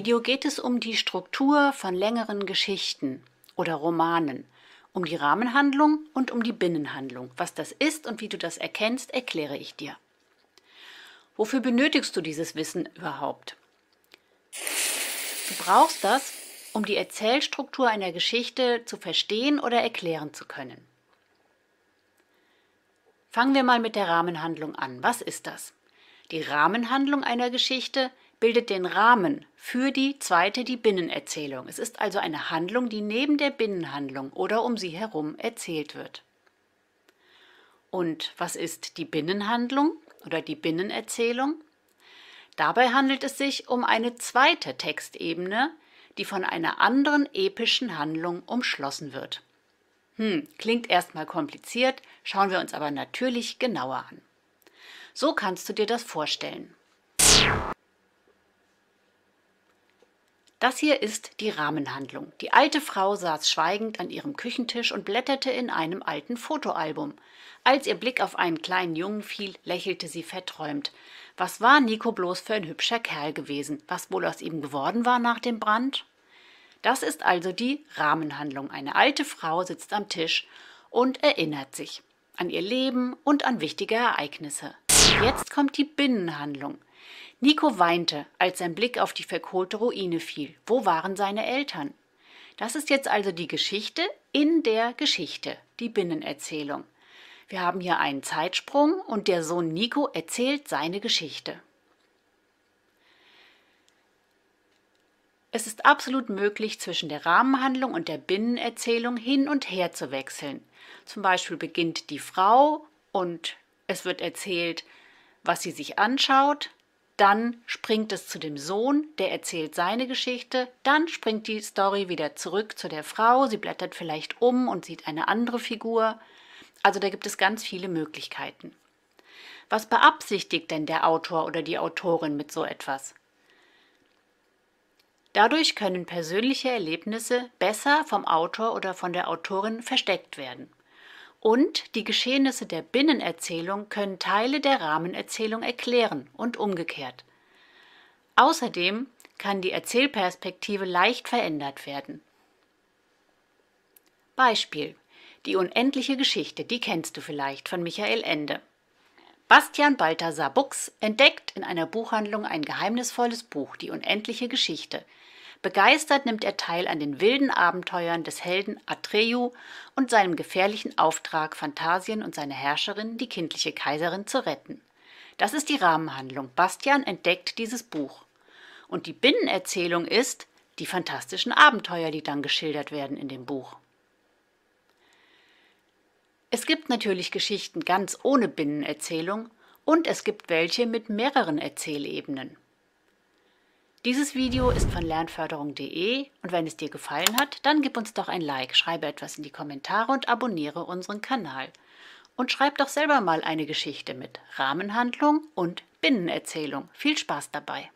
Video geht es um die Struktur von längeren Geschichten oder Romanen, um die Rahmenhandlung und um die Binnenhandlung. Was das ist und wie du das erkennst, erkläre ich dir. Wofür benötigst du dieses Wissen überhaupt? Du brauchst das, um die Erzählstruktur einer Geschichte zu verstehen oder erklären zu können. Fangen wir mal mit der Rahmenhandlung an. Was ist das? Die Rahmenhandlung einer Geschichte ist, bildet den Rahmen für die zweite, die Binnenerzählung. Es ist also eine Handlung, die neben der Binnenhandlung oder um sie herum erzählt wird. Und was ist die Binnenhandlung oder die Binnenerzählung? Dabei handelt es sich um eine zweite Textebene, die von einer anderen epischen Handlung umschlossen wird. Hm, klingt erstmal kompliziert, schauen wir uns aber natürlich genauer an. So kannst du dir das vorstellen. Das hier ist die Rahmenhandlung. Die alte Frau saß schweigend an ihrem Küchentisch und blätterte in einem alten Fotoalbum. Als ihr Blick auf einen kleinen Jungen fiel, lächelte sie verträumt. Was war Nico bloß für ein hübscher Kerl gewesen? Was wohl aus ihm geworden war nach dem Brand? Das ist also die Rahmenhandlung. Eine alte Frau sitzt am Tisch und erinnert sich an ihr Leben und an wichtige Ereignisse. Jetzt kommt die Binnenhandlung. Nico weinte, als sein Blick auf die verkohlte Ruine fiel. Wo waren seine Eltern? Das ist jetzt also die Geschichte in der Geschichte, die Binnenerzählung. Wir haben hier einen Zeitsprung und der Sohn Nico erzählt seine Geschichte. Es ist absolut möglich, zwischen der Rahmenhandlung und der Binnenerzählung hin und her zu wechseln. Zum Beispiel beginnt die Frau und es wird erzählt, was sie sich anschaut, dann springt es zu dem Sohn, der erzählt seine Geschichte, dann springt die Story wieder zurück zu der Frau, sie blättert vielleicht um und sieht eine andere Figur. Also da gibt es ganz viele Möglichkeiten. Was beabsichtigt denn der Autor oder die Autorin mit so etwas? Dadurch können persönliche Erlebnisse besser vom Autor oder von der Autorin versteckt werden und die Geschehnisse der Binnenerzählung können Teile der Rahmenerzählung erklären und umgekehrt. Außerdem kann die Erzählperspektive leicht verändert werden. Beispiel. Die unendliche Geschichte, die kennst du vielleicht von Michael Ende. Bastian Balthasar Buchs entdeckt in einer Buchhandlung ein geheimnisvolles Buch, die unendliche Geschichte, Begeistert nimmt er teil an den wilden Abenteuern des Helden Atreyu und seinem gefährlichen Auftrag, Phantasien und seine Herrscherin, die kindliche Kaiserin, zu retten. Das ist die Rahmenhandlung. Bastian entdeckt dieses Buch. Und die Binnenerzählung ist die fantastischen Abenteuer, die dann geschildert werden in dem Buch. Es gibt natürlich Geschichten ganz ohne Binnenerzählung und es gibt welche mit mehreren Erzählebenen. Dieses Video ist von lernförderung.de und wenn es dir gefallen hat, dann gib uns doch ein Like, schreibe etwas in die Kommentare und abonniere unseren Kanal. Und schreib doch selber mal eine Geschichte mit Rahmenhandlung und Binnenerzählung. Viel Spaß dabei!